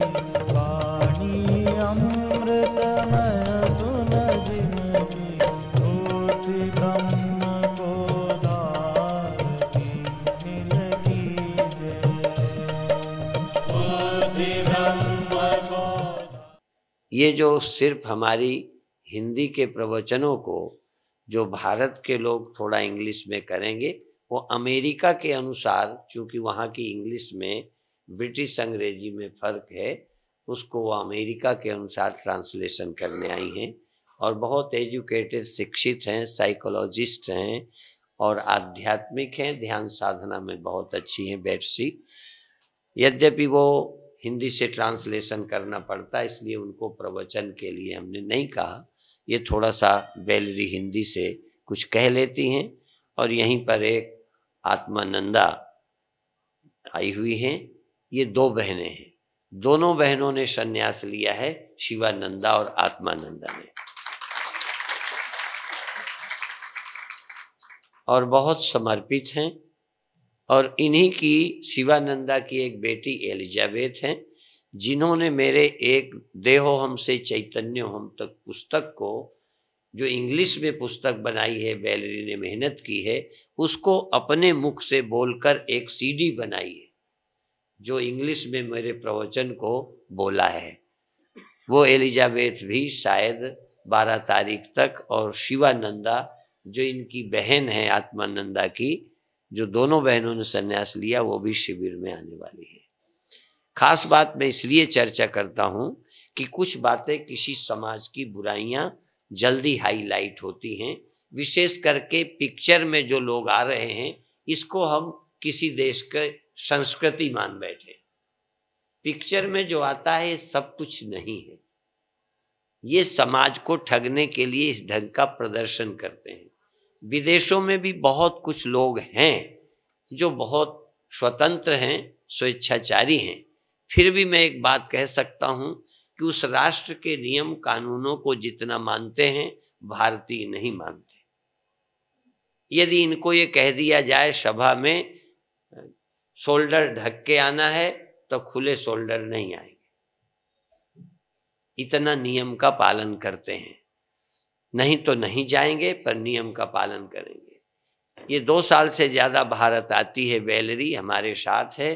ये जो सिर्फ हमारी हिंदी के प्रवचनों को जो भारत के लोग थोड़ा इंग्लिश में करेंगे वो अमेरिका के अनुसार चूंकि वहाँ की इंग्लिश में ब्रिटिश अंग्रेजी में फ़र्क है उसको वो अमेरिका के अनुसार ट्रांसलेशन करने आई हैं और बहुत एजुकेटेड शिक्षित हैं साइकोलॉजिस्ट हैं और आध्यात्मिक हैं ध्यान साधना में बहुत अच्छी हैं बैटसी यद्यपि वो हिंदी से ट्रांसलेशन करना पड़ता है इसलिए उनको प्रवचन के लिए हमने नहीं कहा ये थोड़ा सा बैलरी हिंदी से कुछ कह लेती हैं और यहीं पर एक आत्मानंदा आई हुई हैं ये दो बहनें हैं दोनों बहनों ने संन्यास लिया है शिवानंदा और आत्मानंदा ने और बहुत समर्पित हैं और इन्हीं की शिवानंदा की एक बेटी एलिजाबेथ हैं जिन्होंने मेरे एक देहो हमसे चैतन्य हम तक पुस्तक को जो इंग्लिश में पुस्तक बनाई है बैलरी ने मेहनत की है उसको अपने मुख से बोलकर एक सीडी बनाई है जो इंग्लिश में मेरे प्रवचन को बोला है वो एलिजाबेथ भी शायद बारह तारीख तक और शिवानंदा जो इनकी बहन है आत्मानंदा की जो दोनों बहनों ने संन्यास लिया वो भी शिविर में आने वाली है खास बात मैं इसलिए चर्चा करता हूँ कि कुछ बातें किसी समाज की बुराइयाँ जल्दी हाईलाइट होती हैं विशेष करके पिक्चर में जो लोग आ रहे हैं इसको हम किसी देश के संस्कृति मान बैठे पिक्चर में जो आता है सब कुछ नहीं है ये समाज को ठगने के लिए इस ढंग का प्रदर्शन करते हैं विदेशों में भी बहुत कुछ लोग हैं जो बहुत स्वतंत्र हैं स्वेच्छाचारी हैं फिर भी मैं एक बात कह सकता हूं कि उस राष्ट्र के नियम कानूनों को जितना मानते हैं भारतीय नहीं मानते यदि इनको ये कह दिया जाए सभा में शोल्डर ढक के आना है तो खुले शोल्डर नहीं आएंगे इतना नियम का पालन करते हैं नहीं तो नहीं जाएंगे पर नियम का पालन करेंगे ये दो साल से ज़्यादा भारत आती है वैलरी हमारे साथ है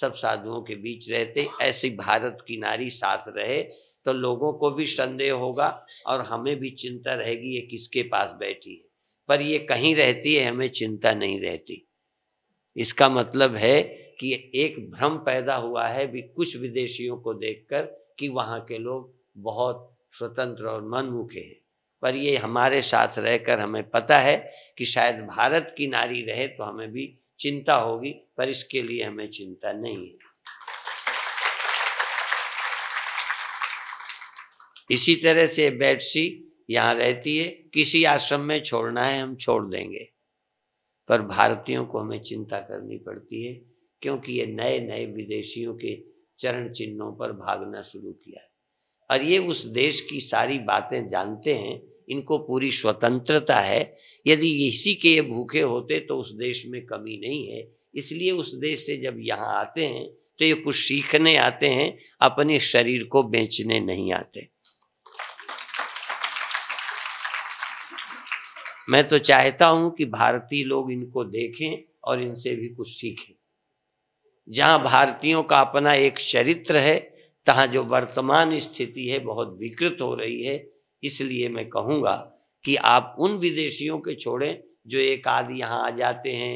सब साधुओं के बीच रहते ऐसी भारत की नारी साथ रहे तो लोगों को भी संदेह होगा और हमें भी चिंता रहेगी ये किसके पास बैठी है पर ये कहीं रहती है हमें चिंता नहीं रहती इसका मतलब है कि एक भ्रम पैदा हुआ है भी कुछ विदेशियों को देखकर कि वहाँ के लोग बहुत स्वतंत्र और मनमुखे हैं पर ये हमारे साथ रहकर हमें पता है कि शायद भारत की नारी रहे तो हमें भी चिंता होगी पर इसके लिए हमें चिंता नहीं है इसी तरह से बेडसी यहाँ रहती है किसी आश्रम में छोड़ना है हम छोड़ देंगे पर भारतीयों को हमें चिंता करनी पड़ती है क्योंकि ये नए नए विदेशियों के चरण चिन्हों पर भागना शुरू किया है और ये उस देश की सारी बातें जानते हैं इनको पूरी स्वतंत्रता है यदि इसी के ये भूखे होते तो उस देश में कमी नहीं है इसलिए उस देश से जब यहाँ आते हैं तो ये कुछ सीखने आते हैं अपने शरीर को बेचने नहीं आते मैं तो चाहता हूं कि भारतीय लोग इनको देखें और इनसे भी कुछ सीखें जहां भारतीयों का अपना एक चरित्र है तहां जो वर्तमान स्थिति है बहुत विकृत हो रही है इसलिए मैं कहूँगा कि आप उन विदेशियों के छोड़ें जो एक आध यहाँ आ जाते हैं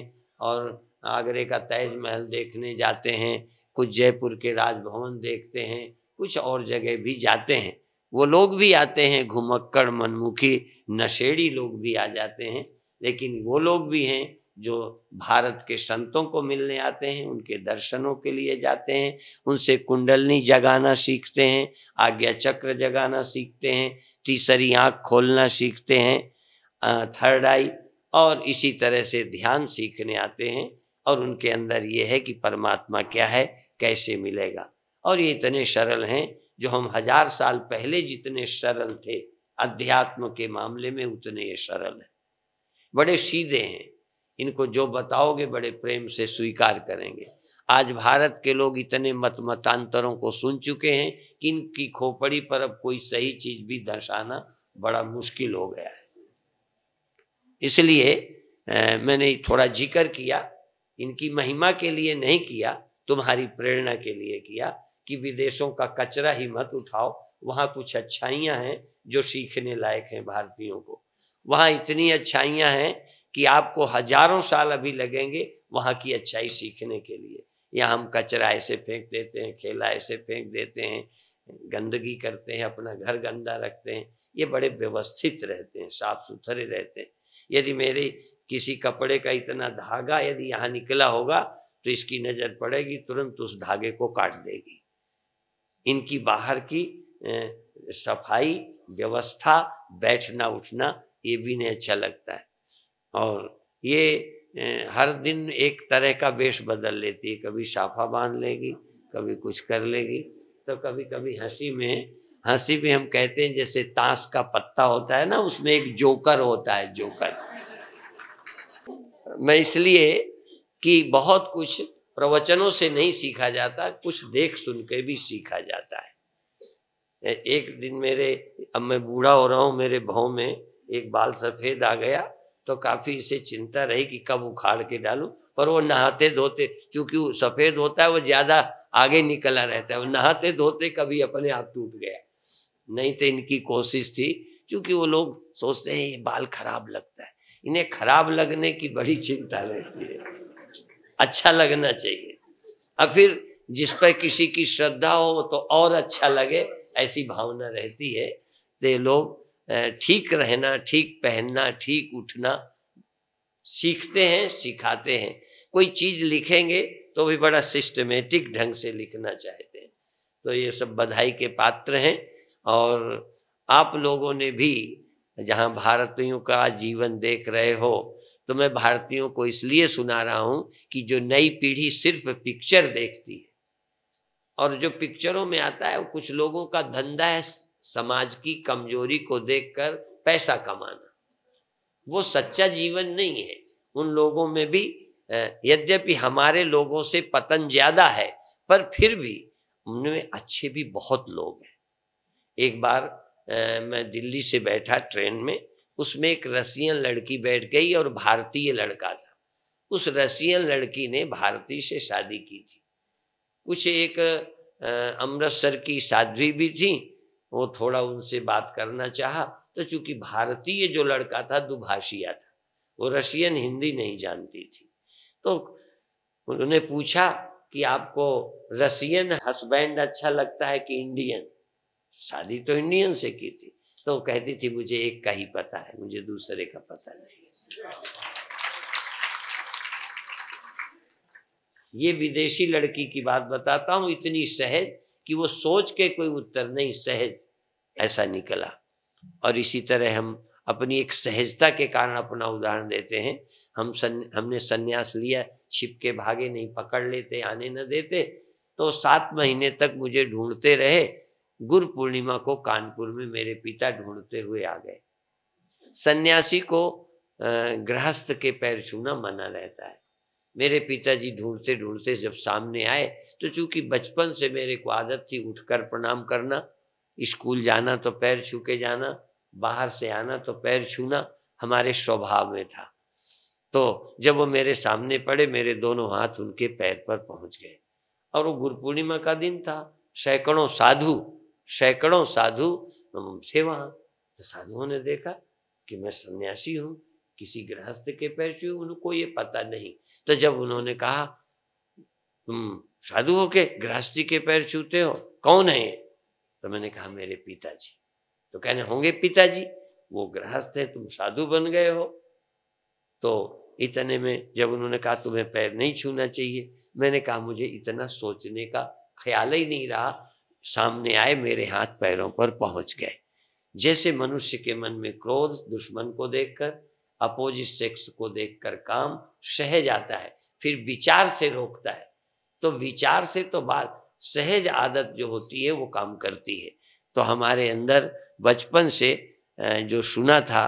और आगरे का तेज महल देखने जाते हैं कुछ जयपुर के राजभवन देखते हैं कुछ और जगह भी जाते हैं वो लोग भी आते हैं घुमक्कड़ मनमुखी नशेड़ी लोग भी आ जाते हैं लेकिन वो लोग भी हैं जो भारत के संतों को मिलने आते हैं उनके दर्शनों के लिए जाते हैं उनसे कुंडलनी जगाना सीखते हैं आज्ञा चक्र जगाना सीखते हैं तीसरी आँख खोलना सीखते हैं थर्ड आई और इसी तरह से ध्यान सीखने आते हैं और उनके अंदर ये है कि परमात्मा क्या है कैसे मिलेगा और ये इतने सरल हैं जो हम हजार साल पहले जितने सरल थे अध्यात्म के मामले में उतने ये सरल हैं बड़े सीधे हैं इनको जो बताओगे बड़े प्रेम से स्वीकार करेंगे आज भारत के लोग इतने मत मतांतरों को सुन चुके हैं कि इनकी खोपड़ी पर अब कोई सही चीज भी दर्शाना बड़ा मुश्किल हो गया है इसलिए मैंने थोड़ा जिक्र किया इनकी महिमा के लिए नहीं किया तुम्हारी प्रेरणा के लिए किया कि विदेशों का कचरा ही मत उठाओ वहाँ कुछ अच्छाइयाँ हैं जो सीखने लायक हैं भारतीयों को वहाँ इतनी अच्छाइयाँ हैं कि आपको हजारों साल अभी लगेंगे वहाँ की अच्छाई सीखने के लिए या हम कचरा ऐसे फेंक देते हैं खेला ऐसे फेंक देते हैं गंदगी करते हैं अपना घर गंदा रखते हैं ये बड़े व्यवस्थित रहते हैं साफ सुथरे रहते हैं यदि मेरे किसी कपड़े का इतना धागा यदि यहाँ निकला होगा तो इसकी नज़र पड़ेगी तुरंत उस धागे को काट देगी इनकी बाहर की सफाई व्यवस्था बैठना उठना ये भी नहीं अच्छा लगता है और ये हर दिन एक तरह का वेश बदल लेती है कभी साफा बांध लेगी कभी कुछ कर लेगी तो कभी कभी हंसी में हंसी भी हम कहते हैं जैसे ताश का पत्ता होता है ना उसमें एक जोकर होता है जोकर मैं इसलिए कि बहुत कुछ प्रवचनों से नहीं सीखा जाता कुछ देख सुन के भी सीखा जाता है एक दिन मेरे अब मैं बूढ़ा हो रहा हूँ मेरे भाव में एक बाल सफेद आ गया तो काफी इसे चिंता रही कि कब उखाड़ के डालू पर वो नहाते धोते क्योंकि सफेद होता है वो ज्यादा आगे निकला रहता है वो नहाते धोते कभी अपने आप टूट गया नहीं तो इनकी कोशिश थी क्योंकि वो लोग सोचते हैं ये बाल खराब लगता है इन्हें खराब लगने की बड़ी चिंता रहती है अच्छा लगना चाहिए और फिर जिस पर किसी की श्रद्धा हो तो और अच्छा लगे ऐसी भावना रहती है तो लोग ठीक रहना ठीक पहनना ठीक उठना सीखते हैं सिखाते हैं कोई चीज लिखेंगे तो भी बड़ा सिस्टमेटिक ढंग से लिखना चाहते हैं तो ये सब बधाई के पात्र हैं और आप लोगों ने भी जहाँ भारतीयों का जीवन देख रहे हो तो मैं भारतीयों को इसलिए सुना रहा हूं कि जो नई पीढ़ी सिर्फ पिक्चर देखती है और जो पिक्चरों में आता है वो कुछ लोगों का धंधा है समाज की कमजोरी को देखकर पैसा कमाना वो सच्चा जीवन नहीं है उन लोगों में भी यद्यपि हमारे लोगों से पतन ज्यादा है पर फिर भी उनमें अच्छे भी बहुत लोग हैं एक बार मैं दिल्ली से बैठा ट्रेन में उसमें एक रसियन लड़की बैठ गई और भारतीय लड़का था उस रसियन लड़की ने भारतीय से शादी की थी कुछ एक अमृतसर की साध्वी भी थी वो थोड़ा उनसे बात करना चाहा तो चूंकि भारतीय जो लड़का था दुभाषिया था वो रशियन हिंदी नहीं जानती थी तो उन्होंने पूछा कि आपको रसियन हस्बैंड अच्छा लगता है कि इंडियन शादी तो इंडियन से की थी तो कहती थी मुझे एक का ही पता है मुझे दूसरे का पता नहीं ये विदेशी लड़की की बात बताता हूं इतनी सहज कि वो सोच के कोई उत्तर नहीं सहज ऐसा निकला और इसी तरह हम अपनी एक सहजता के कारण अपना उदाहरण देते हैं हम सन हमने संन्यास लिया छिप के भागे नहीं पकड़ लेते आने न देते तो सात महीने तक मुझे ढूंढते रहे गुरु पूर्णिमा को कानपुर में मेरे पिता ढूंढते हुए आ गए सन्यासी को गृहस्थ के पैर छूना मना रहता है मेरे पिताजी ढूंढते ढूंढते जब सामने आए तो चूंकि बचपन से मेरे को आदत थी उठकर प्रणाम करना स्कूल जाना तो पैर छू के जाना बाहर से आना तो पैर छूना हमारे स्वभाव में था तो जब वो मेरे सामने पड़े मेरे दोनों हाथ उनके पैर पर पहुंच गए और वो गुरु पूर्णिमा का दिन था सैकड़ों साधु सैकड़ों साधु थे वहां तो साधुओं ने देखा कि मैं सन्यासी हूँ किसी गृहस्थ के पैसे उनको ये पता नहीं तो जब उन्होंने कहा तुम साधु हो के गृहस्थी के पैर छूते हो कौन है तो मैंने कहा मेरे पिताजी तो कहने होंगे पिताजी वो गृहस्थ है तुम साधु बन गए हो तो इतने में जब उन्होंने कहा तुम्हें पैर नहीं छूना चाहिए मैंने कहा मुझे इतना सोचने का ख्याल ही नहीं रहा सामने आए मेरे हाथ पैरों पर पहुंच गए जैसे मनुष्य के मन में क्रोध दुश्मन को देखकर अपोजिट सेक्स को देखकर काम सह जाता है फिर विचार से रोकता है तो विचार से तो बात सहज आदत जो होती है वो काम करती है तो हमारे अंदर बचपन से जो सुना था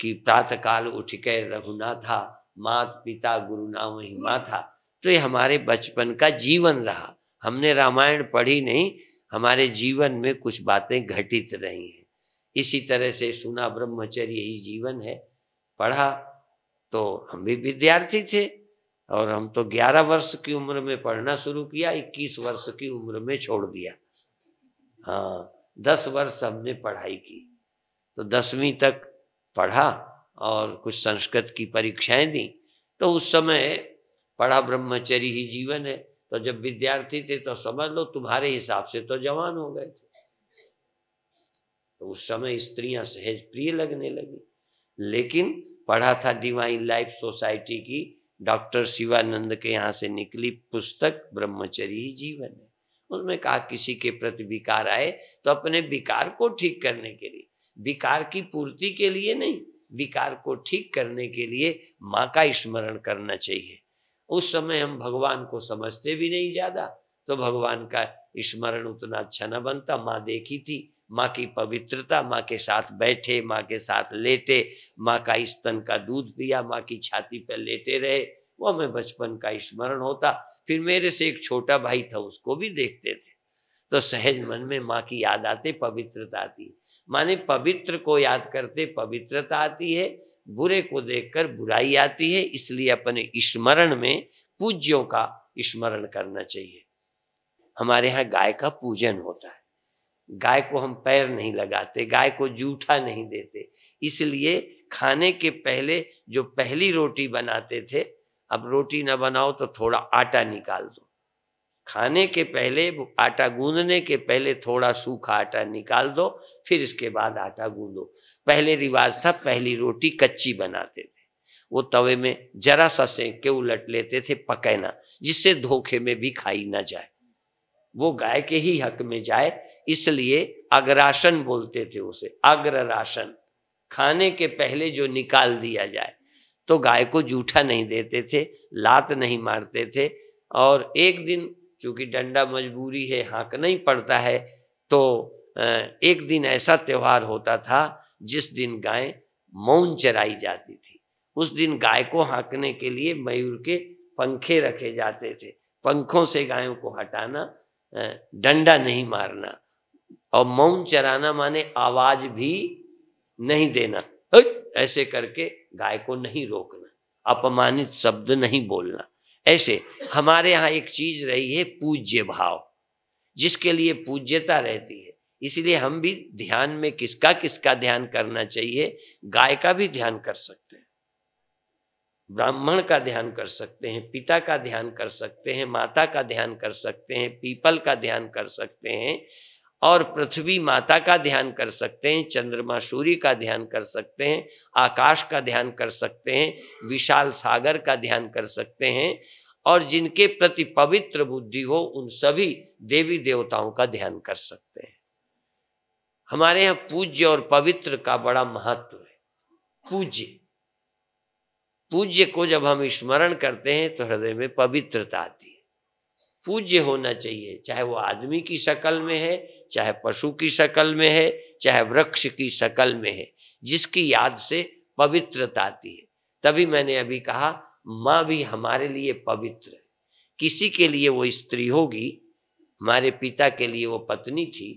कि प्रातःकाल उठ के रघुना था मात पिता गुरु नाम ही माँ था तो ये हमारे बचपन का जीवन रहा हमने रामायण पढ़ी नहीं हमारे जीवन में कुछ बातें घटित रही हैं इसी तरह से सुना ब्रह्मचर्य ही जीवन है पढ़ा तो हम भी विद्यार्थी थे और हम तो 11 वर्ष की उम्र में पढ़ना शुरू किया 21 वर्ष की उम्र में छोड़ दिया हाँ दस वर्ष हमने पढ़ाई की तो दसवीं तक पढ़ा और कुछ संस्कृत की परीक्षाएं दी तो उस समय पढ़ा ब्रह्मचर्य ही जीवन है तो जब विद्यार्थी थे तो समझ लो तुम्हारे हिसाब से तो जवान हो गए थे तो उस समय स्त्रियां सहज प्रिय लगने लगी लेकिन पढ़ा था डिवाइन लाइफ सोसाइटी की डॉक्टर शिवानंद के यहाँ से निकली पुस्तक ब्रह्मचर्य जीवन है उसमें कहा किसी के प्रति विकार आए तो अपने विकार को ठीक करने के लिए विकार की पूर्ति के लिए नहीं विकार को ठीक करने के लिए माँ का स्मरण करना चाहिए उस समय हम भगवान को समझते भी नहीं ज़्यादा तो भगवान का स्मरण उतना अच्छा न बनता माँ देखी थी माँ की पवित्रता माँ के साथ बैठे माँ के साथ लेटे माँ का स्तन का दूध पिया माँ की छाती पर लेटे रहे वो हमें बचपन का स्मरण होता फिर मेरे से एक छोटा भाई था उसको भी देखते थे तो सहज मन में माँ की याद आते पवित्रता आती माने पवित्र को याद करते पवित्रता आती है बुरे को देखकर बुराई आती है इसलिए अपने स्मरण में पूज्यों का स्मरण करना चाहिए हमारे यहाँ गाय का पूजन होता है गाय को हम पैर नहीं लगाते गाय को जूठा नहीं देते इसलिए खाने के पहले जो पहली रोटी बनाते थे अब रोटी ना बनाओ तो थोड़ा आटा निकाल दो खाने के पहले आटा गूंदने के पहले थोड़ा सूखा आटा निकाल दो फिर इसके बाद आटा गूंदो पहले रिवाज था पहली रोटी कच्ची बनाते थे वो तवे में जरा सा सेंक के उलट लेते थे पकैना जिससे धोखे में भी खाई ना जाए वो गाय के ही हक में जाए इसलिए अग्रासन बोलते थे उसे अग्र राशन खाने के पहले जो निकाल दिया जाए तो गाय को जूठा नहीं देते थे लात नहीं मारते थे और एक दिन चूंकि डंडा मजबूरी है हाँक नहीं पड़ता है तो एक दिन ऐसा त्यौहार होता था जिस दिन गाय मौन चराई जाती थी उस दिन गाय को हाँकने के लिए मयूर के पंखे रखे जाते थे पंखों से गायों को हटाना डंडा नहीं मारना और मौन चराना माने आवाज भी नहीं देना ऐसे करके गाय को नहीं रोकना अपमानित शब्द नहीं बोलना ऐसे हमारे यहाँ एक चीज रही है पूज्य भाव जिसके लिए पूज्यता रहती है इसलिए हम भी ध्यान में किसका किसका ध्यान करना चाहिए गाय का भी ध्यान कर सकते हैं ब्राह्मण का ध्यान कर सकते हैं पिता का ध्यान कर सकते हैं माता का ध्यान कर सकते हैं पीपल का ध्यान कर सकते हैं और पृथ्वी माता का ध्यान कर सकते हैं चंद्रमा सूर्य का ध्यान कर सकते हैं आकाश का ध्यान कर सकते हैं विशाल सागर का ध्यान कर सकते हैं और जिनके प्रति पवित्र बुद्धि हो उन सभी देवी देवताओं का ध्यान कर सकते हैं हमारे यहां पूज्य और पवित्र का बड़ा महत्व है पूज्य पूज्य को जब हम स्मरण करते हैं तो हृदय में पवित्रता आती है पूज्य होना चाहिए चाहे वो आदमी की शकल में है चाहे पशु की शकल में है चाहे वृक्ष की शकल में है जिसकी याद से पवित्रता आती है तभी मैंने अभी कहा माँ भी हमारे लिए पवित्र है किसी के लिए वो स्त्री होगी हमारे पिता के लिए वो पत्नी थी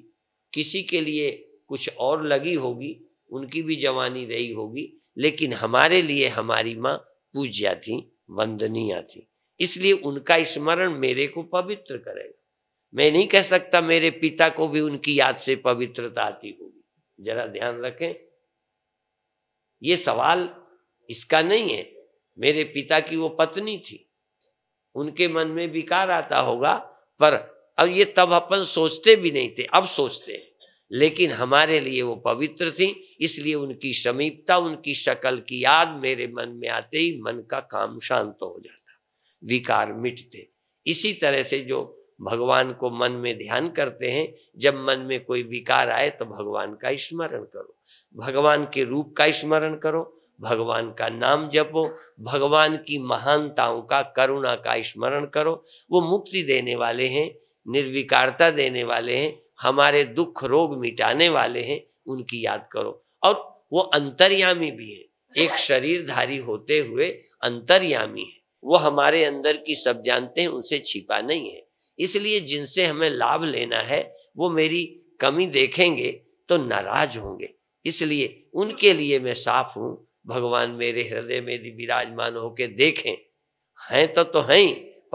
किसी के लिए कुछ और लगी होगी उनकी भी जवानी रही होगी लेकिन हमारे लिए हमारी माँ पूज्या थी वंदनीय थी इसलिए उनका स्मरण मेरे को पवित्र करेगा मैं नहीं कह सकता मेरे पिता को भी उनकी याद से पवित्रता आती होगी जरा ध्यान रखें ये सवाल इसका नहीं है मेरे पिता की वो पत्नी थी उनके मन में विकार आता होगा पर अब ये तब अपन सोचते भी नहीं थे अब सोचते हैं लेकिन हमारे लिए वो पवित्र थी इसलिए उनकी समीपता उनकी शक्ल की याद मेरे मन में आते ही मन का काम शांत हो जाता विकार मिटते इसी तरह से जो भगवान को मन में ध्यान करते हैं जब मन में कोई विकार आए तो भगवान का स्मरण करो भगवान के रूप का स्मरण करो भगवान का नाम जपो भगवान की महानताओं का करुणा का स्मरण करो वो मुक्ति देने वाले हैं निर्विकारता देने वाले हैं हमारे दुख रोग मिटाने वाले हैं उनकी याद करो और वो अंतर्यामी भी है एक शरीरधारी होते हुए अंतर्यामी है वो हमारे अंदर की सब जानते हैं उनसे छिपा नहीं है इसलिए जिनसे हमें लाभ लेना है वो मेरी कमी देखेंगे तो नाराज होंगे इसलिए उनके लिए मैं साफ हूँ भगवान मेरे हृदय में विराजमान होके देखें हैं तो तो हैं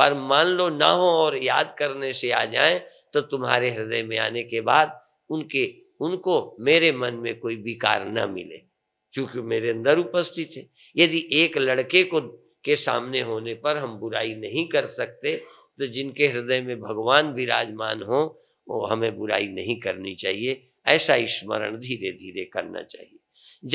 पर मान लो ना हो और याद करने से आ जाए तो तुम्हारे हृदय में आने के बाद उनके उनको मेरे मन में कोई विकार न मिले चूंकि मेरे अंदर उपस्थित है यदि एक लड़के को के सामने होने पर हम बुराई नहीं कर सकते तो जिनके हृदय में भगवान विराजमान हो वो हमें बुराई नहीं करनी चाहिए ऐसा स्मरण धीरे धीरे करना चाहिए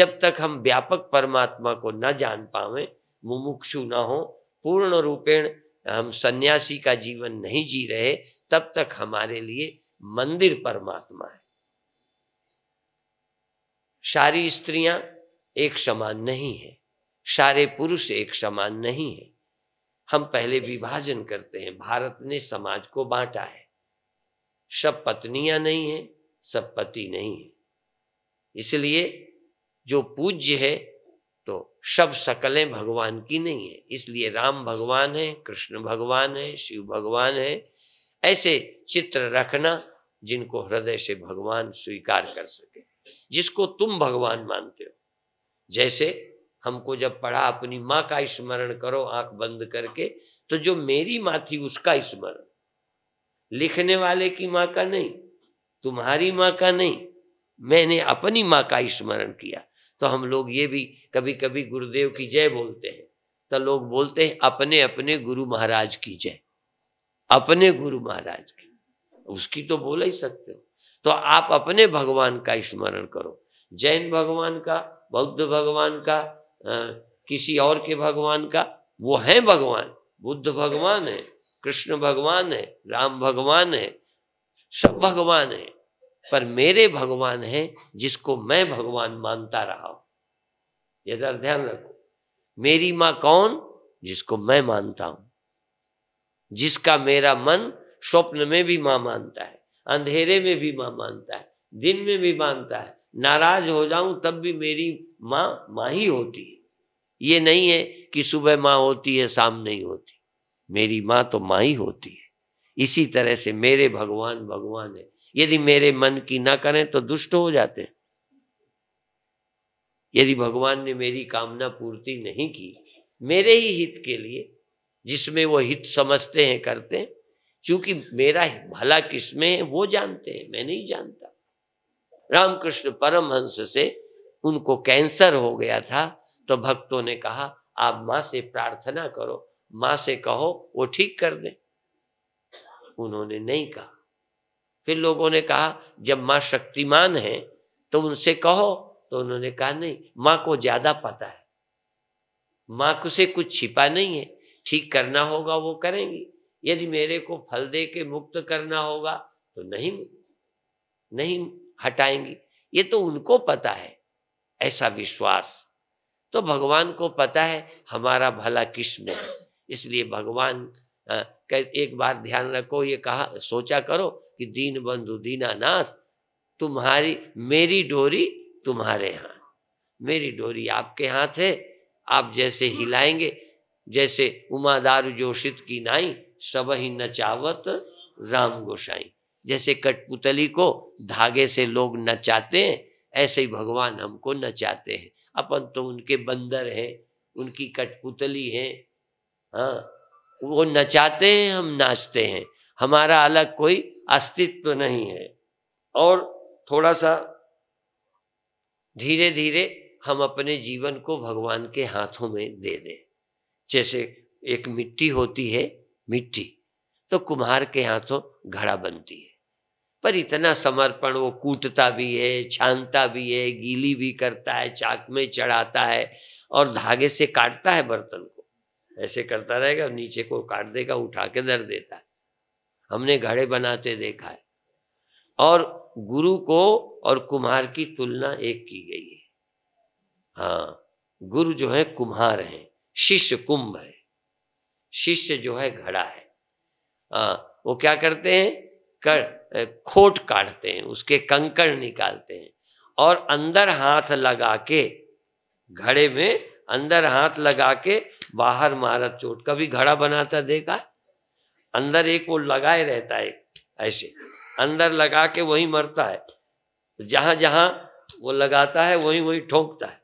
जब तक हम व्यापक परमात्मा को न जान पावे मुमुक्षु न हो पूर्ण रूपेण हम सन्यासी का जीवन नहीं जी रहे तब तक हमारे लिए मंदिर परमात्मा है सारी स्त्रियां एक समान नहीं है सारे पुरुष एक समान नहीं है हम पहले विभाजन करते हैं भारत ने समाज को बांटा है सब पत्नियां नहीं है सब पति नहीं है इसलिए जो पूज्य है सब शकलें भगवान की नहीं है इसलिए राम भगवान है कृष्ण भगवान है शिव भगवान है ऐसे चित्र रखना जिनको हृदय से भगवान स्वीकार कर सके जिसको तुम भगवान मानते हो जैसे हमको जब पढ़ा अपनी माँ का स्मरण करो आंख बंद करके तो जो मेरी माँ थी उसका स्मरण लिखने वाले की माँ का नहीं तुम्हारी माँ का नहीं मैंने अपनी माँ का स्मरण किया तो हम लोग ये भी कभी कभी गुरुदेव की जय बोलते हैं तो लोग बोलते हैं अपने अपने गुरु महाराज की जय अपने गुरु महाराज की उसकी तो बोल ही सकते हो तो आप अपने भगवान का स्मरण करो जैन भगवान का बौद्ध भगवान का आ, किसी और के भगवान का वो है भगवान बुद्ध भगवान है कृष्ण भगवान है राम भगवान है सब भगवान है पर मेरे भगवान है जिसको मैं भगवान मानता रहा हूं ये जरा ध्यान रखो मेरी मां कौन जिसको मैं मानता हूं जिसका मेरा मन स्वप्न में भी मां मानता है अंधेरे में भी मां मानता है दिन में भी मानता है नाराज हो जाऊं तब भी मेरी मां मां ही होती है ये नहीं है कि सुबह मां होती है शाम नहीं होती मेरी मां तो मां ही होती है इसी तरह से मेरे भगवान भगवान है यदि मेरे मन की ना करें तो दुष्ट हो जाते यदि भगवान ने मेरी कामना पूर्ति नहीं की मेरे ही हित के लिए जिसमें वो हित समझते हैं करते हैं क्योंकि मेरा भला किसमें है वो जानते हैं मैं नहीं जानता रामकृष्ण परमहंस से उनको कैंसर हो गया था तो भक्तों ने कहा आप मां से प्रार्थना करो माँ से कहो वो ठीक कर दे उन्होंने नहीं कहा फिर लोगों ने कहा जब माँ शक्तिमान है तो उनसे कहो तो उन्होंने कहा नहीं माँ को ज्यादा पता है माँ को से कुछ छिपा नहीं है ठीक करना होगा वो करेंगी यदि मेरे को फल दे के मुक्त करना होगा तो नहीं नहीं हटाएंगी ये तो उनको पता है ऐसा विश्वास तो भगवान को पता है हमारा भला किस में इसलिए भगवान एक बार ध्यान रखो ये कहा सोचा करो कि दीन बंधु दीनानाथ तुम्हारी मेरी डोरी तुम्हारे हाथ मेरी डोरी आपके हाथ है आप जैसे हिलाएंगे जैसे उमादार जोशित की नाई सब ही नचावत राम गोसाई जैसे कठपुतली को धागे से लोग नचाते हैं ऐसे ही भगवान हमको नचाते हैं अपन तो उनके बंदर हैं उनकी कठपुतली है हाँ वो नचाते हैं हम नाचते हैं हमारा अलग कोई अस्तित्व नहीं है और थोड़ा सा धीरे धीरे हम अपने जीवन को भगवान के हाथों में दे दें जैसे एक मिट्टी होती है मिट्टी तो कुम्हार के हाथों घड़ा बनती है पर इतना समर्पण वो कूटता भी है छानता भी है गीली भी करता है चाक में चढ़ाता है और धागे से काटता है बर्तन को ऐसे करता रहेगा नीचे को काट देगा उठा के दर देता है हमने घड़े बनाते देखा है और गुरु को और कुम्हार की तुलना एक की गई है हाँ गुरु जो है कुम्हार है शिष्य कुंभ है शिष्य जो है घड़ा है हाँ वो क्या करते हैं कर खोट काटते हैं उसके कंकड़ निकालते हैं और अंदर हाथ लगा के घड़े में अंदर हाथ लगा के बाहर मारा चोट कभी घड़ा बनाता देखा है अंदर एक वो लगाए रहता है ऐसे अंदर लगा के वही मरता है जहां जहां वो लगाता है वही वही ठोंकता है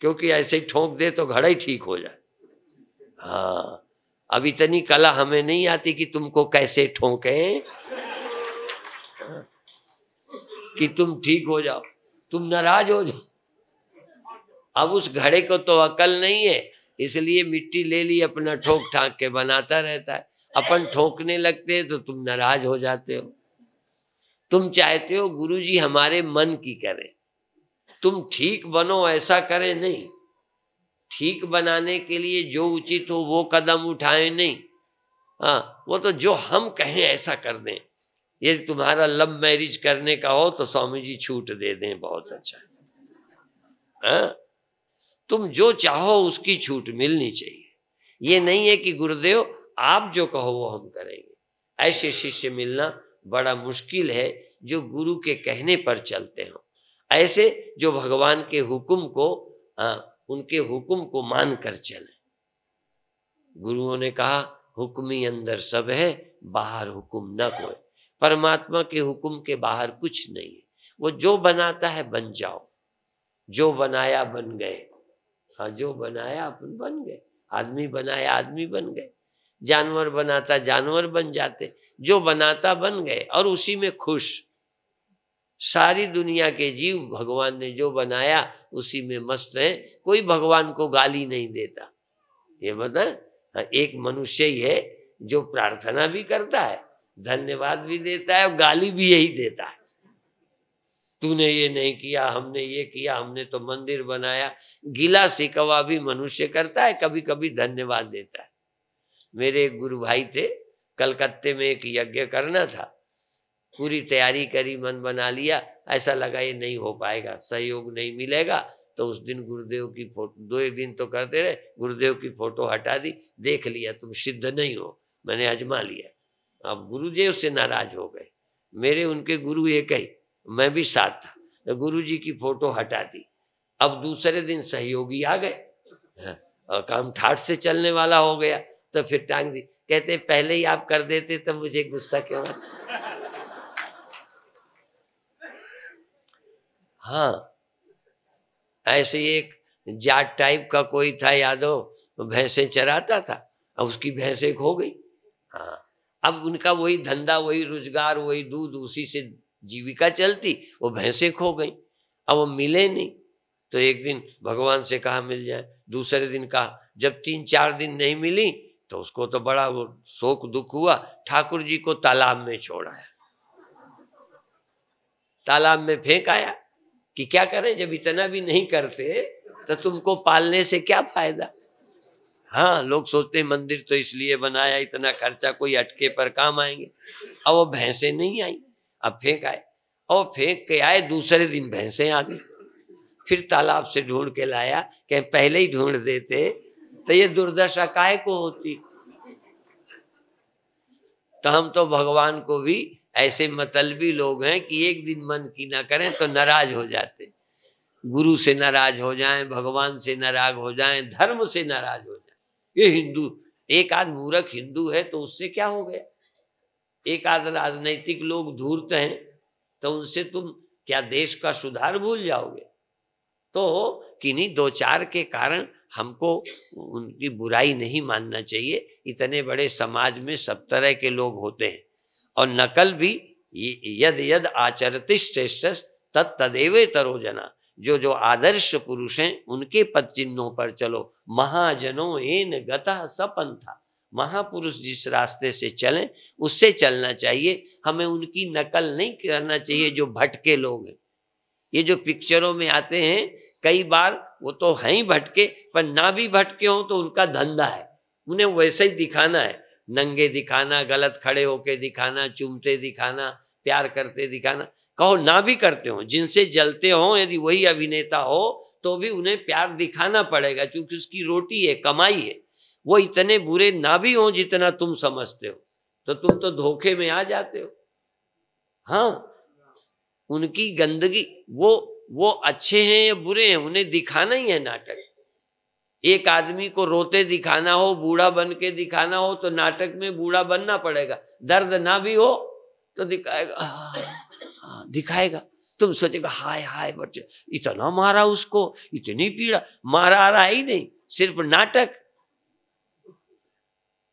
क्योंकि ऐसे ही ठोंक दे तो घड़ा ही ठीक हो जाए हाँ अब इतनी कला हमें नहीं आती कि तुमको कैसे ठोंके कि तुम ठीक हो जाओ तुम नाराज हो जाओ अब उस घड़े को तो अकल नहीं है इसलिए मिट्टी ले ली अपना ठोक ठाक के बनाता रहता है अपन ठोकने लगते तो तुम नाराज हो जाते हो तुम चाहते हो गुरुजी हमारे मन की करें तुम ठीक बनो ऐसा करे नहीं ठीक बनाने के लिए जो उचित हो वो कदम उठाए नहीं हाँ वो तो जो हम कहें ऐसा कर दें यदि तुम्हारा लव मैरिज करने का हो तो स्वामी जी छूट दे दें बहुत अच्छा हाँ तुम जो चाहो उसकी छूट मिलनी चाहिए ये नहीं है कि गुरुदेव आप जो कहो वो हम करेंगे ऐसे शिष्य मिलना बड़ा मुश्किल है जो गुरु के कहने पर चलते हों ऐसे जो भगवान के हुक्म को आ, उनके हुक्म को मान कर चले गुरुओं ने कहा हुक्म ही अंदर सब है बाहर हुक्म न कोई परमात्मा के हुक्म के बाहर कुछ नहीं है वो जो बनाता है बन जाओ जो बनाया बन गए हाँ जो बनाया अपन बन गए आदमी बनाया आदमी बन गए जानवर बनाता जानवर बन जाते जो बनाता बन गए और उसी में खुश सारी दुनिया के जीव भगवान ने जो बनाया उसी में मस्त है कोई भगवान को गाली नहीं देता ये बता हाँ, एक मनुष्य ही है जो प्रार्थना भी करता है धन्यवाद भी देता है और गाली भी यही देता है तूने ये नहीं किया हमने ये किया हमने तो मंदिर बनाया गिला सिकवा भी मनुष्य करता है कभी कभी धन्यवाद देता है मेरे एक गुरु भाई थे कलकत्ते में एक यज्ञ करना था पूरी तैयारी करी मन बना लिया ऐसा लगा ये नहीं हो पाएगा सहयोग नहीं मिलेगा तो उस दिन गुरुदेव की फोटो दो एक दिन तो करते रहे गुरुदेव की फोटो हटा दी देख लिया तुम सिद्ध नहीं हो मैंने अजमा लिया अब गुरुदेव से नाराज हो गए मेरे उनके गुरु एक ही मैं भी साथ था तो गुरु जी की फोटो हटा दी अब दूसरे दिन सहयोगी आ गए हाँ, और काम ठाट से चलने वाला हो गया तो फिर टांग दी कहते पहले ही आप कर देते तब तो मुझे गुस्सा क्यों हाँ ऐसे एक जाट टाइप का कोई था यादव भैंसे चराता था अब उसकी भैंसे खो गई हाँ अब उनका वही धंधा वही रोजगार वही दूध उसी से जीविका चलती वो भैंसे खो गई अब वो मिले नहीं तो एक दिन भगवान से कहा मिल जाए दूसरे दिन कहा जब तीन चार दिन नहीं मिली तो उसको तो बड़ा वो शोक दुख हुआ ठाकुर जी को तालाब में छोड़ाया तालाब में फेंक आया कि क्या करें जब इतना भी नहीं करते तो तुमको पालने से क्या फायदा हाँ लोग सोचते मंदिर तो इसलिए बनाया इतना खर्चा कोई अटके पर काम आएंगे अब वो भैंसे नहीं आई अब फेंक आए और फेंक के आए दूसरे दिन भैंसे आ गई फिर तालाब से ढूंढ के लाया कह पहले ही ढूंढ देते तो ये दुर्दशा काय को होती तो हम तो भगवान को भी ऐसे मतलबी लोग हैं कि एक दिन मन की ना करें तो नाराज हो जाते गुरु से नाराज हो जाएं भगवान से नाराज हो जाएं धर्म से नाराज हो जाएं ये हिंदू एक आध मूर्ख हिंदू है तो उससे क्या हो गया एक आध राजनैतिक लोग धूर्त हैं तो उनसे तुम क्या देश का सुधार भूल जाओगे तो किन्हीं दो चार के कारण हमको उनकी बुराई नहीं मानना चाहिए इतने बड़े समाज में सब तरह के लोग होते हैं और नकल भी यद यद आचरति श्रेष्ठ तद तदेवे तरोजना जो जो आदर्श पुरुष हैं उनके पद चिन्हों पर चलो महाजनों एन गतः था महापुरुष जिस रास्ते से चलें उससे चलना चाहिए हमें उनकी नकल नहीं करना चाहिए जो भटके लोग हैं ये जो पिक्चरों में आते हैं कई बार वो तो है ही भटके पर ना भी भटके हों तो उनका धंधा है उन्हें वैसे ही दिखाना है नंगे दिखाना गलत खड़े होके दिखाना चूमते दिखाना प्यार करते दिखाना कहो ना भी करते हो जिनसे जलते हो यदि वही अभिनेता हो तो भी उन्हें प्यार दिखाना पड़ेगा क्योंकि उसकी रोटी है कमाई है वो इतने बुरे ना भी हो जितना तुम समझते हो तो तुम तो धोखे में आ जाते हो हाँ उनकी गंदगी वो वो अच्छे हैं या बुरे हैं उन्हें दिखाना ही है नाटक एक आदमी को रोते दिखाना हो बूढ़ा बन के दिखाना हो तो नाटक में बूढ़ा बनना पड़ेगा दर्द ना भी हो तो दिखाएगा हाँ, दिखाएगा तुम सोचेगा हाय हाय बच्चे इतना मारा उसको इतनी पीड़ा मारा आ रहा ही नहीं सिर्फ नाटक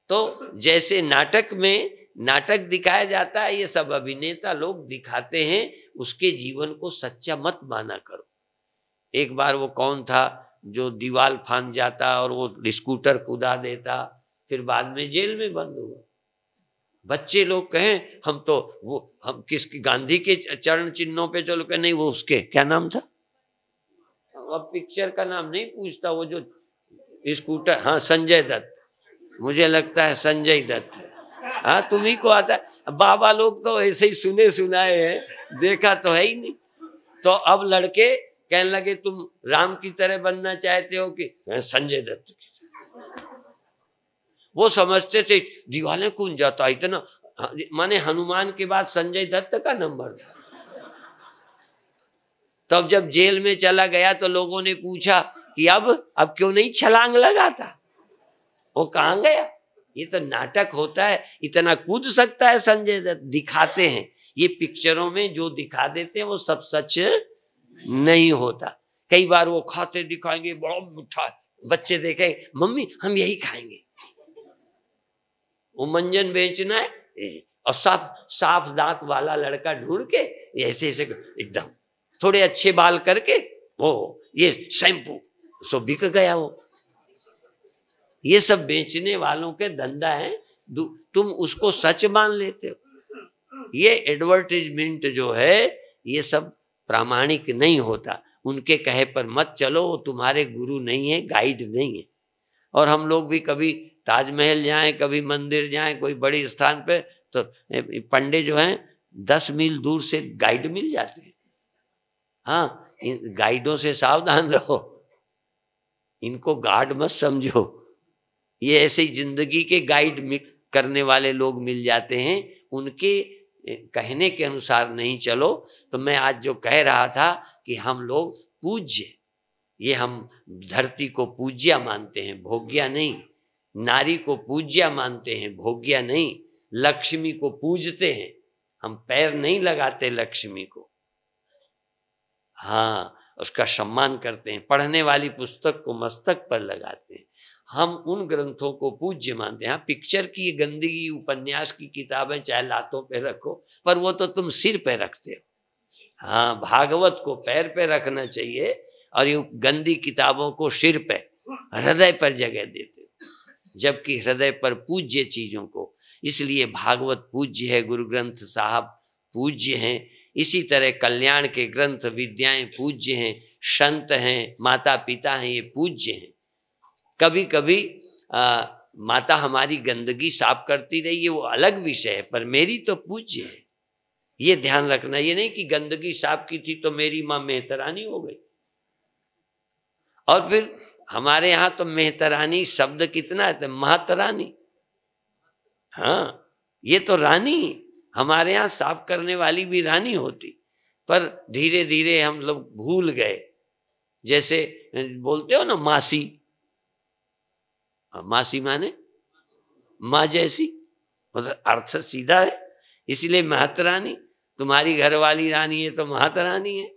तो जैसे नाटक में नाटक दिखाया जाता है ये सब अभिनेता लोग दिखाते हैं उसके जीवन को सच्चा मत माना करो एक बार वो कौन था जो दीवार फान जाता और वो स्कूटर कुदा देता फिर बाद में जेल में बंद हुआ बच्चे लोग कहें हम तो वो हम किस गांधी के चरण चिन्हों पे चलो कहें नहीं वो उसके क्या नाम था अब पिक्चर का नाम नहीं पूछता वो जो स्कूटर हाँ संजय दत्त मुझे लगता है संजय दत्त है हाँ तुम्ही को आता है बाबा लोग तो ऐसे ही सुने सुनाए हैं देखा तो है ही नहीं तो अब लड़के कहने लगे तुम राम की तरह बनना चाहते हो कि संजय दत्त वो समझते थे दीवाले कौन जाता इतना माने हनुमान के बाद संजय दत्त का नंबर था तब तो जब जेल में चला गया तो लोगों ने पूछा कि अब अब क्यों नहीं छलांग लगाता वो कहा गया ये तो नाटक होता है इतना कूद सकता है संजय दत्त दिखाते हैं ये पिक्चरों में जो दिखा देते हैं वो सब सच नहीं होता कई बार वो खाते दिखाएंगे बड़ा मिठा बच्चे देखेंगे मम्मी हम यही खाएंगे वो मंजन बेचना है और साफ साफ दांत वाला लड़का ढूंढ के ऐसे ऐसे एकदम थोड़े अच्छे बाल करके वो ये शैम्पू सो बिक गया वो ये सब बेचने वालों के धंधा है तुम उसको सच मान लेते हो ये एडवर्टीजमेंट जो है ये सब प्रामाणिक नहीं होता उनके कहे पर मत चलो वो तुम्हारे गुरु नहीं है गाइड नहीं है और हम लोग भी कभी ताजमहल जाएं कभी मंदिर जाएं कोई बड़ी स्थान पे तो पंडे जो हैं दस मील दूर से गाइड मिल जाते हैं हाँ इन गाइडों से सावधान रहो इनको गार्ड मत समझो ये ऐसे ही जिंदगी के गाइड करने वाले लोग मिल जाते हैं उनके कहने के अनुसार नहीं चलो तो मैं आज जो कह रहा था कि हम लोग पूज्य ये हम धरती को पूज्या मानते हैं भोग्या नहीं नारी को पूज्या मानते हैं भोग्या नहीं लक्ष्मी को पूजते हैं हम पैर नहीं लगाते लक्ष्मी को हाँ उसका सम्मान करते हैं पढ़ने वाली पुस्तक को मस्तक पर लगाते हैं हम उन ग्रंथों को पूज्य मानते हैं हाँ, पिक्चर की गंदगी उपन्यास की किताबें चाहे लातों पे रखो पर वो तो तुम सिर पे रखते हो हाँ भागवत को पैर पे रखना चाहिए और ये गंदी किताबों को सिर पे हृदय पर जगह देते हो जबकि हृदय पर पूज्य चीजों को इसलिए भागवत पूज्य है गुरु ग्रंथ साहब पूज्य हैं इसी तरह कल्याण के ग्रंथ विद्याएं पूज्य हैं संत हैं माता पिता हैं ये पूज्य हैं कभी कभी आ, माता हमारी गंदगी साफ करती रही है वो अलग विषय है पर मेरी तो पूज्य है ये ध्यान रखना ये नहीं कि गंदगी साफ की थी तो मेरी माँ मेहतरानी हो गई और फिर हमारे यहाँ तो मेहतरानी शब्द कितना है तो महतरानी हाँ ये तो रानी हमारे यहाँ साफ करने वाली भी रानी होती पर धीरे धीरे हम लोग भूल गए जैसे बोलते हो ना मासी हाँ, मासी माने माँ जैसी मतलब अर्थ सीधा है इसलिए महतरानी तुम्हारी घर वाली रानी है तो महतरानी है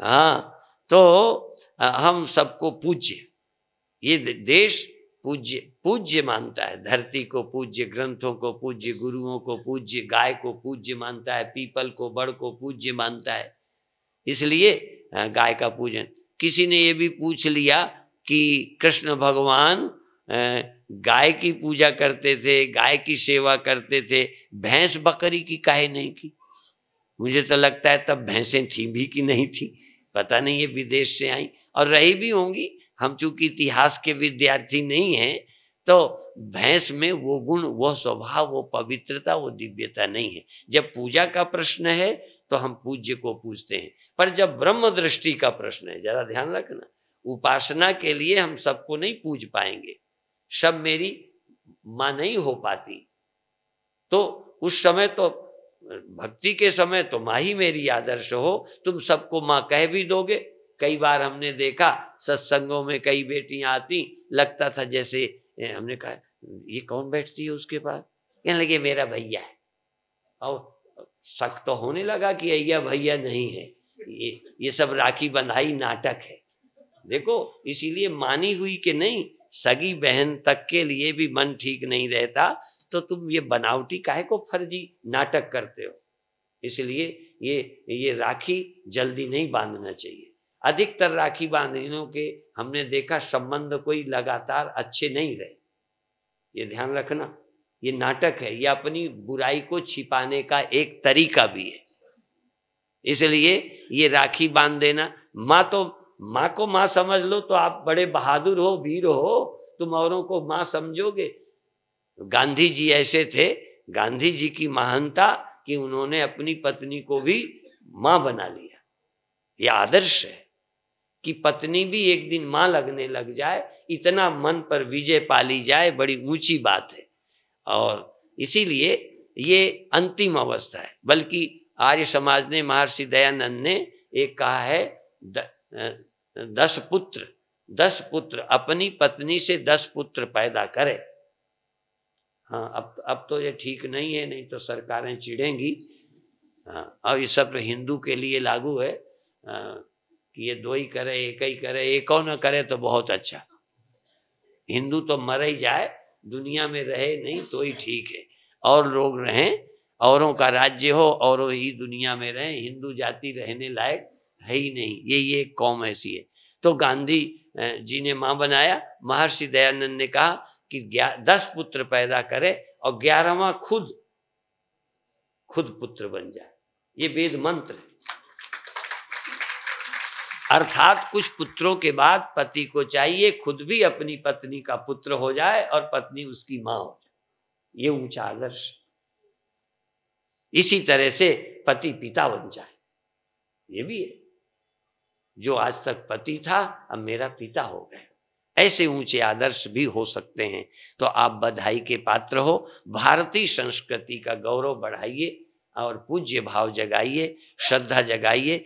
हाँ तो हम सबको पूज्य ये देश पूज्य पूज्य मानता है धरती को पूज्य ग्रंथों को पूज्य गुरुओं को पूज्य गाय को पूज्य मानता है पीपल को बड़ को पूज्य मानता है इसलिए गाय का पूजन किसी ने ये भी पूछ लिया कि कृष्ण भगवान गाय की पूजा करते थे गाय की सेवा करते थे भैंस बकरी की काहे नहीं की मुझे तो लगता है तब भैंसें थी भी कि नहीं थी पता नहीं ये विदेश से आई और रही भी होंगी हम चूंकि इतिहास के विद्यार्थी नहीं हैं तो भैंस में वो गुण वो स्वभाव वो पवित्रता वो दिव्यता नहीं है जब पूजा का प्रश्न है तो हम पूज्य को पूजते हैं पर जब ब्रह्म दृष्टि का प्रश्न है जरा ध्यान रखना उपासना के लिए हम सबको नहीं पूज पाएंगे शब मेरी माँ नहीं हो पाती तो उस समय तो भक्ति के समय तो माँ ही मेरी आदर्श हो तुम सबको माँ कह भी दोगे कई बार हमने देखा सत्संगों में कई बेटियां आती लगता था जैसे हमने कहा ये कौन बैठती है उसके पास कहने लगे मेरा भैया है और शक तो होने लगा कि अय्या भैया नहीं है ये ये सब राखी बंधाई नाटक है देखो इसीलिए मानी हुई कि नहीं सगी बहन तक के लिए भी मन ठीक नहीं रहता तो तुम ये बनावटी काहे को फर्जी नाटक करते हो इसलिए ये ये राखी जल्दी नहीं बांधना चाहिए अधिकतर राखी बांधनों के हमने देखा संबंध कोई लगातार अच्छे नहीं रहे ये ध्यान रखना ये नाटक है ये अपनी बुराई को छिपाने का एक तरीका भी है इसलिए ये राखी बांध देना माँ तो माँ को माँ समझ लो तो आप बड़े बहादुर हो वीर हो तुम औरों को माँ समझोगे गांधी जी ऐसे थे गांधी जी की महानता कि उन्होंने अपनी पत्नी को भी माँ बना लिया ये आदर्श है कि पत्नी भी एक दिन माँ लगने लग जाए इतना मन पर विजय पाली जाए बड़ी ऊंची बात है और इसीलिए ये अंतिम अवस्था है बल्कि आर्य समाज ने महर्षि दयानंद ने एक कहा है द, दस पुत्र दस पुत्र अपनी पत्नी से दस पुत्र पैदा करे हाँ अब अब तो ये ठीक नहीं है नहीं तो सरकारें चिड़ेंगी हाँ और ये सब हिंदू के लिए लागू है आ, हाँ, कि ये दो ही करे एक ही करे एक और करे तो बहुत अच्छा हिंदू तो मर ही जाए दुनिया में रहे नहीं तो ही ठीक है और लोग रहें औरों का राज्य हो और ही दुनिया में रहें हिंदू जाति रहने लायक है ही नहीं ये ये कौम ऐसी है तो गांधी जी ने माँ बनाया महर्षि दयानंद ने कहा कि दस पुत्र पैदा करे और ग्यारहवा खुद खुद पुत्र बन जाए ये वेद मंत्र है अर्थात कुछ पुत्रों के बाद पति को चाहिए खुद भी अपनी पत्नी का पुत्र हो जाए और पत्नी उसकी माँ हो जाए ये ऊंचा आदर्श इसी तरह से पति पिता बन जाए ये भी है जो आज तक पति था अब मेरा पिता हो गए ऐसे ऊंचे आदर्श भी हो सकते हैं तो आप बधाई के पात्र हो भारतीय संस्कृति का गौरव बढ़ाइए और पूज्य भाव जगाइए श्रद्धा जगाइए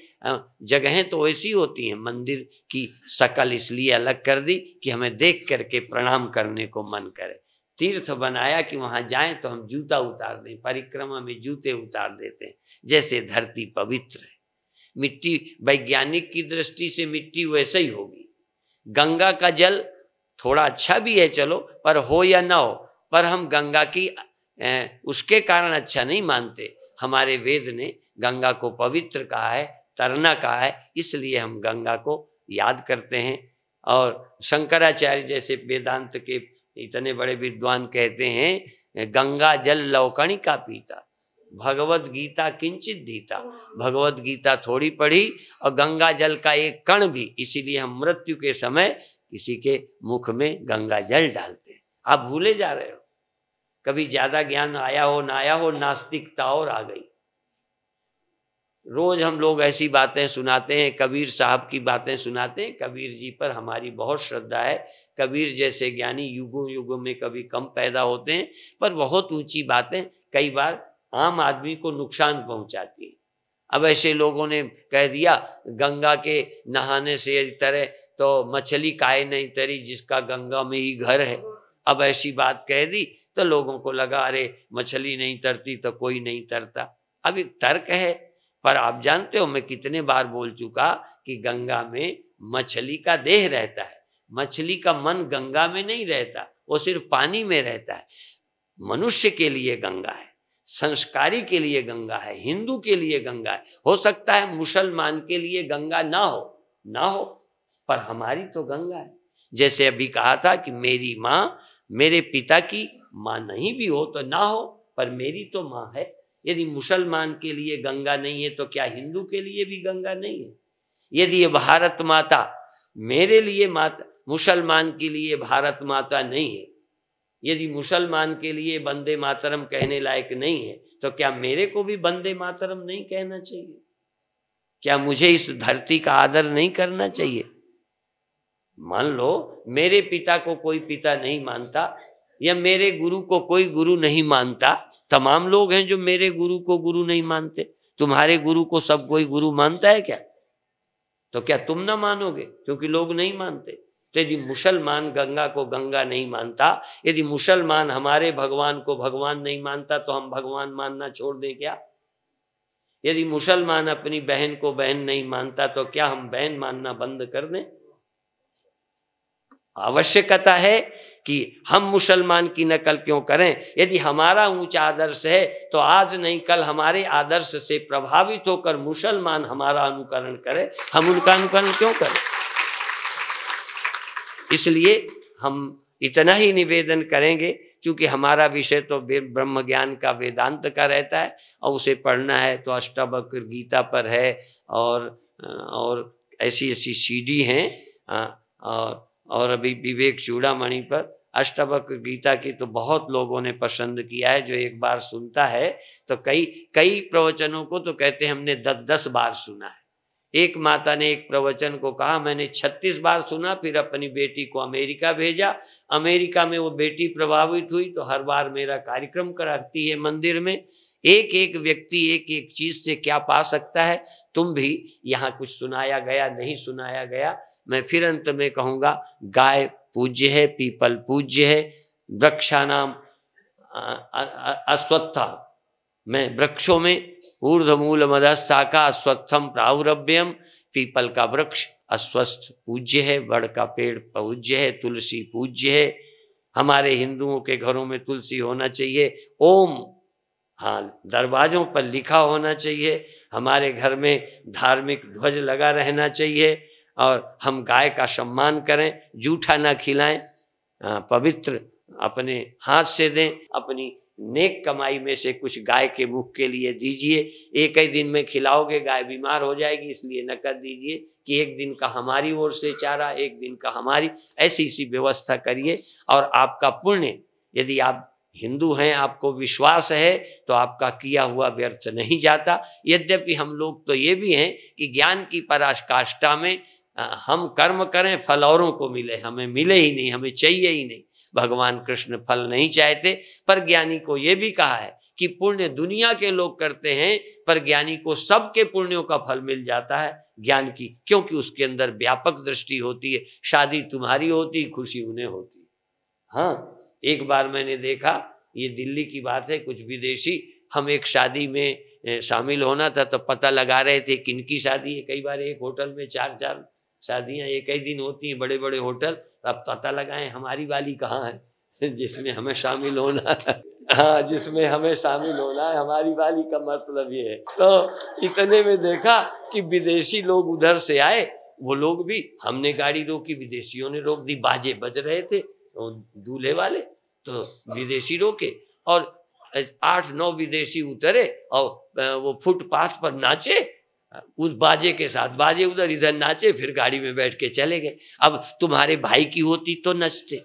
जगहें तो ऐसी होती हैं मंदिर की शकल इसलिए अलग कर दी कि हमें देख करके प्रणाम करने को मन करे तीर्थ बनाया कि वहां जाएं तो हम जूता उतार दें परिक्रमा में जूते उतार देते हैं जैसे धरती पवित्र है मिट्टी वैज्ञानिक की दृष्टि से मिट्टी वैसे ही होगी गंगा का जल थोड़ा अच्छा भी है चलो पर हो या ना हो पर हम गंगा की उसके कारण अच्छा नहीं मानते हमारे वेद ने गंगा को पवित्र कहा है तरना कहा है इसलिए हम गंगा को याद करते हैं और शंकराचार्य जैसे वेदांत के इतने बड़े विद्वान कहते हैं गंगा जल लौकणी का पीता भगवत गीता किंचित धीता हाँ। भगवत गीता थोड़ी पढ़ी और गंगा जल का एक कण भी इसीलिए हम मृत्यु के समय किसी के मुख में गंगा जल डालते हैं आप भूले जा रहे हो कभी ज्यादा ज्ञान आया हो ना आया हो नास्तिकता और आ गई रोज हम लोग ऐसी बातें सुनाते हैं कबीर साहब की बातें सुनाते हैं कबीर जी पर हमारी बहुत श्रद्धा है कबीर जैसे ज्ञानी युगों युगों में कभी कम पैदा होते हैं पर बहुत ऊंची बातें कई बार आम आदमी को नुकसान पहुंचाती है अब ऐसे लोगों ने कह दिया गंगा के नहाने से तरह तो मछली काय नहीं तरी जिसका गंगा में ही घर है अब ऐसी बात कह दी तो लोगों को लगा अरे मछली नहीं तरती तो कोई नहीं तरता अब एक तर्क है पर आप जानते हो मैं कितने बार बोल चुका कि गंगा में मछली का देह रहता है मछली का मन गंगा में नहीं रहता वो सिर्फ पानी में रहता है मनुष्य के लिए गंगा है संस्कारी के लिए गंगा है हिंदू के लिए गंगा है हो सकता है मुसलमान के लिए गंगा ना हो ना हो पर हमारी तो गंगा है जैसे अभी कहा था कि मेरी माँ मेरे पिता की माँ नहीं भी हो तो ना हो पर मेरी तो माँ है यदि मुसलमान के लिए गंगा नहीं है तो क्या हिंदू के लिए भी गंगा नहीं है यदि ये भारत माता मेरे लिए माता मुसलमान के लिए भारत माता नहीं है यदि मुसलमान के लिए बंदे मातरम कहने लायक नहीं है तो क्या मेरे को भी बंदे मातरम नहीं कहना चाहिए क्या मुझे इस धरती का आदर नहीं करना चाहिए मान लो मेरे पिता को कोई पिता नहीं मानता या मेरे गुरु को कोई गुरु नहीं मानता तमाम लोग हैं जो मेरे गुरु को गुरु नहीं मानते तुम्हारे गुरु को सब कोई गुरु मानता है क्या तो क्या तुम ना मानोगे क्योंकि लोग नहीं मानते तो यदि मुसलमान गंगा को गंगा नहीं मानता यदि मुसलमान हमारे भगवान को भगवान नहीं मानता तो हम भगवान मानना छोड़ दें क्या यदि मुसलमान अपनी बहन को बहन नहीं मानता तो क्या हम बहन मानना बंद कर दें आवश्यकता है कि हम मुसलमान की नकल क्यों करें यदि हमारा ऊंचा आदर्श है तो आज नहीं कल हमारे आदर्श से प्रभावित होकर मुसलमान हमारा अनुकरण करें हम उनका अनुकरण क्यों करें इसलिए हम इतना ही निवेदन करेंगे क्योंकि हमारा विषय तो ब्रह्म ज्ञान का वेदांत का रहता है और उसे पढ़ना है तो अष्टावक्र गीता पर है और और ऐसी ऐसी सीडी हैं और और अभी विवेक चूड़ामणि पर अष्टावक्र गीता की तो बहुत लोगों ने पसंद किया है जो एक बार सुनता है तो कई कई प्रवचनों को तो कहते हैं हमने दस दस बार सुना है एक माता ने एक प्रवचन को कहा मैंने 36 बार सुना फिर अपनी बेटी को अमेरिका भेजा अमेरिका में वो बेटी प्रभावित हुई तो हर बार मेरा कार्यक्रम कराती है मंदिर में एक एक व्यक्ति एक एक चीज से क्या पा सकता है तुम भी यहाँ कुछ सुनाया गया नहीं सुनाया गया मैं फिर अंत में कहूंगा गाय पूज्य है पीपल पूज्य है वृक्षा नाम अश्वत्था मैं वृक्षों में ऊर्धमूल मद शाखा अस्वस्थम प्राहुरभ्यम पीपल का वृक्ष अस्वस्थ पूज्य है बड़ का पेड़ पूज्य है तुलसी पूज्य है हमारे हिंदुओं के घरों में तुलसी होना चाहिए ओम हाँ दरवाजों पर लिखा होना चाहिए हमारे घर में धार्मिक ध्वज लगा रहना चाहिए और हम गाय का सम्मान करें जूठा ना खिलाएं हाँ, पवित्र अपने हाथ से दें अपनी नेक कमाई में से कुछ गाय के मुख के लिए दीजिए एक ही दिन में खिलाओगे गाय बीमार हो जाएगी इसलिए नकद दीजिए कि एक दिन का हमारी ओर से चारा एक दिन का हमारी ऐसी सी व्यवस्था करिए और आपका पुण्य यदि आप हिंदू हैं आपको विश्वास है तो आपका किया हुआ व्यर्थ नहीं जाता यद्यपि हम लोग तो ये भी हैं कि ज्ञान की पराकाष्ठा में हम कर्म करें फल औरों को मिले हमें मिले ही नहीं हमें चाहिए ही नहीं भगवान कृष्ण फल नहीं चाहते पर ज्ञानी को यह भी कहा है कि पुण्य दुनिया के लोग करते हैं पर ज्ञानी को सबके पुण्यों का फल मिल जाता है ज्ञान की क्योंकि उसके अंदर व्यापक दृष्टि होती है शादी तुम्हारी होती खुशी उन्हें होती हाँ एक बार मैंने देखा ये दिल्ली की बात है कुछ विदेशी हम एक शादी में शामिल होना था तो पता लगा रहे थे किन की शादी है कई बार एक होटल में चार चार शादियां एक ही दिन होती हैं बड़े बड़े होटल अब पता लगाएं हमारी वाली कहाँ है जिसमें हमें शामिल होना है हाँ जिसमें हमें शामिल होना है हमारी वाली का मतलब ये है तो इतने में देखा कि विदेशी लोग उधर से आए वो लोग भी हमने गाड़ी रोकी विदेशियों ने रोक दी बाजे बज रहे थे तो दूल्हे वाले तो विदेशी रोके और आठ नौ विदेशी उतरे और वो फुटपाथ पर नाचे उस बाजे के साथ बाजे उधर इधर नाचे फिर गाड़ी में बैठ के चले गए अब तुम्हारे भाई की होती तो नचते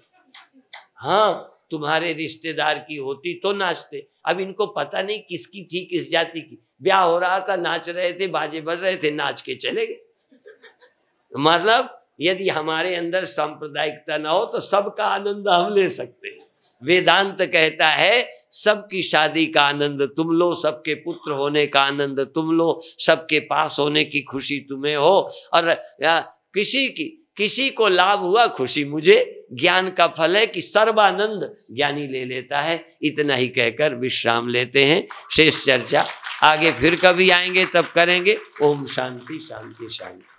हाँ तुम्हारे रिश्तेदार की होती तो नाचते अब इनको पता नहीं किसकी थी किस जाति की ब्याह हो रहा था नाच रहे थे बाजे बज रहे थे नाच के चले गए मतलब यदि हमारे अंदर सांप्रदायिकता ना हो तो सबका आनंद हम ले सकते हैं वेदांत कहता है सबकी शादी का आनंद तुम लो सबके पुत्र होने का आनंद तुम लो सबके पास होने की खुशी तुम्हें हो और किसी की किसी को लाभ हुआ खुशी मुझे ज्ञान का फल है कि सर्वानंद ज्ञानी ले लेता है इतना ही कहकर विश्राम लेते हैं शेष चर्चा आगे फिर कभी आएंगे तब करेंगे ओम शांति शांति शांति